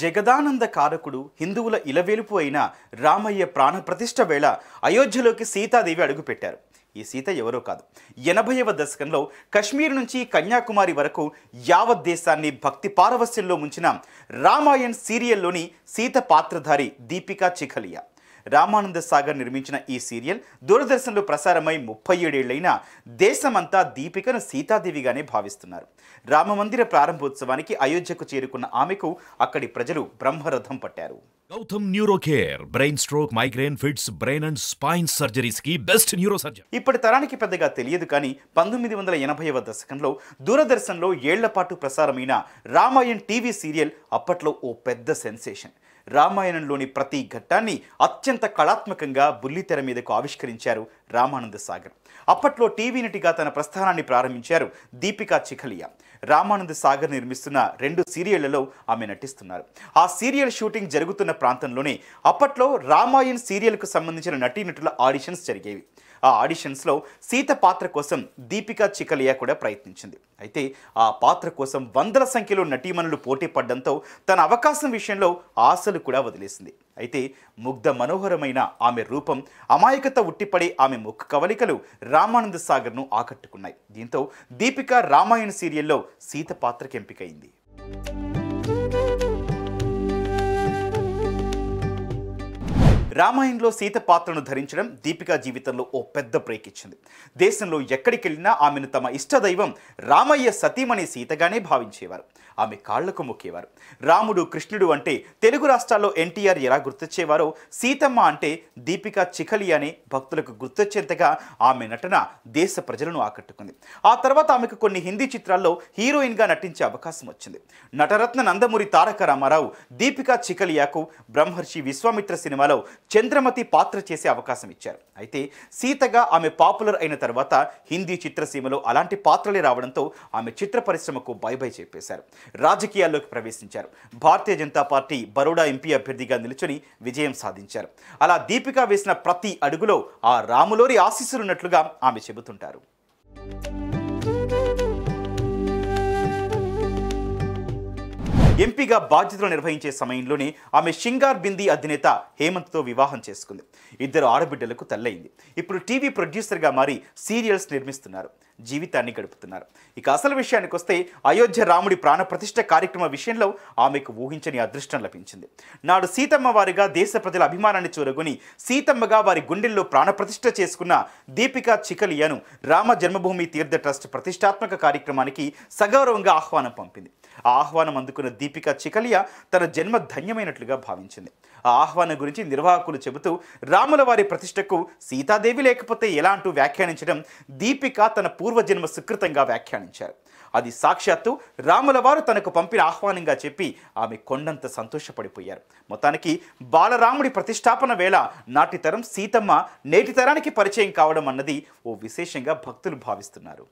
జగదానంద కారకుడు హిందువుల ఇలవేలుపు అయిన రామయ్య ప్రాణప్రతిష్ఠ వేళ అయోధ్యలోకి సీతాదేవి అడుగుపెట్టారు ఈ సీత ఎవరో కాదు ఎనభైవ దశకంలో కశ్మీర్ నుంచి కన్యాకుమారి వరకు యావత్ దేశాన్ని భక్తి పారవస్యంలో ముంచిన రామాయణ్ సీరియల్లోని సీత పాత్రధారి దీపికా చిఖలియా రామానంద సాగర్ నిర్మించిన ఈ సీరియల్ దూరదర్శన్లో ప్రసారమై ముప్పై ఏడేళ్లైనా దేశమంతా దీపికను సీతాదేవిగానే భావిస్తున్నారు రామమందిర ప్రారంభోత్సవానికి అయోధ్యకు చేరుకున్న ఆమెకు అక్కడి ప్రజలు బ్రహ్మరథం పట్టారు Gautam neurocare brain stroke migraine fits brain and spine surgeries కి బెస్ట్ న్యూరో సర్జన్ ఇప్పటి తరానికి పెద్దగా తెలియదు కానీ పంతొమ్మిది వందల ఎనభైవ దశకంలో దూరదర్శన్లో ఏళ్ల పాటు ప్రసారమైన రామాయణ్ టీవీ సీరియల్ అప్పట్లో ఓ పెద్ద సెన్సేషన్ రామాయణంలోని ప్రతి ఘట్టాన్ని అత్యంత కళాత్మకంగా బుల్లితెర మీదకు ఆవిష్కరించారు రామానంద సాగర్ అప్పట్లో టీవీ నటిగా తన ప్రస్థానాన్ని ప్రారంభించారు దీపికా చిఖలియా రామానంద సాగర్ నిర్మిస్తున్న రెండు సీరియళ్లలో ఆమె నటిస్తున్నారు ఆ సీరియల్ షూటింగ్ జరుగుతున్న ప్రాంతంలోనే అప్పట్లో రామాయణ్ సీరియల్కు సంబంధించిన నటీనటుల ఆడిషన్స్ జరిగేవి ఆ ఆడిషన్స్లో సీత పాత్ర కోసం దీపికా చికలియా కూడా ప్రయత్నించింది అయితే ఆ పాత్ర కోసం వందల సంఖ్యలో నటీమణులు పోటీ పడడంతో తన అవకాశం విషయంలో ఆశలు కూడా వదిలేసింది అయితే ముగ్ధ మనోహరమైన ఆమె రూపం అమాయకత ఉట్టిపడే ఆమె ముఖ కవలికలు రామానంద సాగర్ను ఆకట్టుకున్నాయి దీంతో దీపిక రామాయణ సీరియల్లో సీత పాత్రకు ఎంపికైంది రామాయణంలో సీత పాత్రను ధరించడం దీపికా జీవితంలో ఓ పెద్ద బ్రేక్ ఇచ్చింది దేశంలో ఎక్కడికి వెళ్ళినా ఆమెను తమ ఇష్టదైవం రామయ్య సతీమణి సీతగానే భావించేవారు ఆమె కాళ్లకు మొక్కేవారు రాముడు కృష్ణుడు అంటే తెలుగు రాష్ట్రాల్లో ఎన్టీఆర్ ఎలా గుర్తొచ్చేవారో సీతమ్మ అంటే దీపికా చిఖలి అనే భక్తులకు గుర్తొచ్చేంతగా ఆమె నటన దేశ ప్రజలను ఆకట్టుకుంది ఆ తర్వాత ఆమెకు కొన్ని హిందీ చిత్రాల్లో హీరోయిన్గా నటించే అవకాశం వచ్చింది నటరత్న నందమూరి తారక రామారావు దీపికా చికలియాకు బ్రహ్మర్షి విశ్వామిత్ర సినిమాలో చంద్రమతి పాత్ర చేసే అవకాశం ఇచ్చారు అయితే సీతగా ఆమె పాపులర్ అయిన తర్వాత హిందీ చిత్రసీమలో అలాంటి పాత్రలే రావడంతో ఆమె చిత్ర పరిశ్రమకు బై చెప్పేశారు రాజకీయాల్లోకి ప్రవేశించారు భారతీయ జనతా పార్టీ బరోడా ఎంపీ అభ్యర్థిగా నిలుచుని విజయం సాధించారు అలా దీపిక వేసిన ప్రతి అడుగులో ఆ రాములోరి ఆశీస్సులున్నట్లుగా ఆమె చెబుతుంటారు ఎంపీగా బాధ్యతలు నిర్వహించే సమయంలోనే ఆమె షింగార్ బిందీ అధినేత హేమంత్తో వివాహం చేసుకుంది ఇద్దరు ఆడబిడ్డలకు తల్లయింది ఇప్పుడు టీవీ ప్రొడ్యూసర్గా మారి సీరియల్స్ నిర్మిస్తున్నారు జీవితాన్ని గడుపుతున్నారు ఇక అసలు విషయానికి వస్తే అయోధ్య రాముడి ప్రాణప్రతిష్ఠ కార్యక్రమ విషయంలో ఆమెకు ఊహించని అదృష్టం లభించింది నాడు సీతమ్మ వారిగా దేశ ప్రజల అభిమానాన్ని చూరగొని సీతమ్మగా వారి గుండెల్లో ప్రాణప్రతిష్ఠ చేసుకున్న దీపికా చికలియను రామ జన్మభూమి తీర్థ ట్రస్ట్ ప్రతిష్టాత్మక కార్యక్రమానికి సగౌరవంగా ఆహ్వానం పంపింది ఆహ్వానం అందుకున్న దీపిక చికలియా తన జన్మ ధన్యమైనట్లుగా భావించింది ఆ ఆహ్వానం గురించి నిర్వాహకులు చెబుతూ రాముల వారి ప్రతిష్టకు సీతాదేవి లేకపోతే ఎలా అంటూ వ్యాఖ్యానించడం దీపిక తన పూర్వజన్మ సుకృతంగా వ్యాఖ్యానించారు అది సాక్షాత్తు రాముల వారు తనకు పంపిన ఆహ్వానంగా చెప్పి ఆమె కొండంత సంతోషపడిపోయారు మొత్తానికి బాలరాముడి ప్రతిష్టాపన వేళ నాటి తరం సీతమ్మ నేటి తరానికి పరిచయం కావడం అన్నది ఓ విశేషంగా భక్తులు భావిస్తున్నారు